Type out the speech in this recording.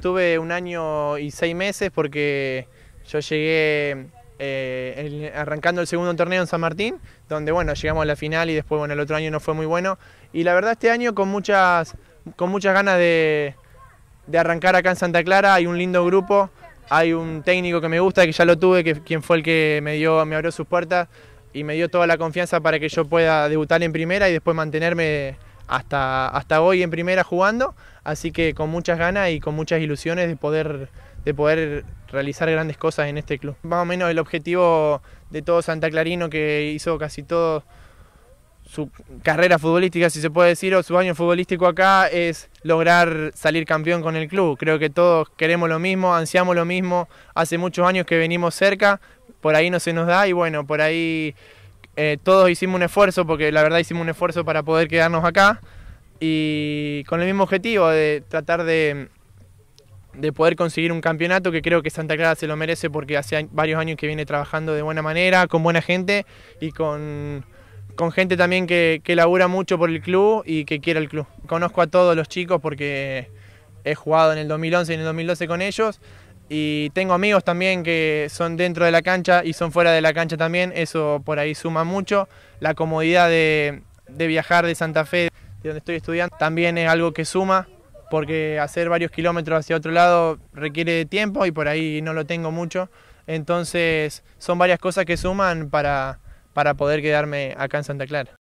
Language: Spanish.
Tuve un año y seis meses porque yo llegué eh, arrancando el segundo torneo en San Martín, donde bueno, llegamos a la final y después bueno, el otro año no fue muy bueno. Y la verdad este año con muchas, con muchas ganas de, arrancar acá en Santa Clara, hay un lindo grupo, hay un técnico que me gusta, que ya lo tuve, que quien fue el que me dio, me abrió sus puertas y me dio toda la confianza para que yo pueda debutar en primera y después mantenerme hasta, hasta hoy en primera jugando, así que con muchas ganas y con muchas ilusiones de poder, de poder realizar grandes cosas en este club. Más o menos el objetivo de todo Santa Clarino que hizo casi todo su carrera futbolística, si se puede decir, o su año futbolístico acá es lograr salir campeón con el club. Creo que todos queremos lo mismo, ansiamos lo mismo, hace muchos años que venimos cerca, por ahí no se nos da y bueno, por ahí eh, todos hicimos un esfuerzo, porque la verdad hicimos un esfuerzo para poder quedarnos acá y con el mismo objetivo de tratar de, poder conseguir un campeonato que creo que Santa Clara se lo merece porque hace varios años que viene trabajando de buena manera, con buena gente y con, gente también que, que labura mucho por el club y que quiere el club. Conozco a todos los chicos porque he jugado en el 2011 y en el 2012 con ellos y tengo amigos también que son dentro de la cancha y son fuera de la cancha también, eso por ahí suma mucho. La comodidad de, de viajar de Santa Fe, de donde estoy estudiando, también es algo que suma, porque hacer varios kilómetros hacia otro lado requiere tiempo y por ahí no lo tengo mucho. Entonces son varias cosas que suman para, para poder quedarme acá en Santa Clara.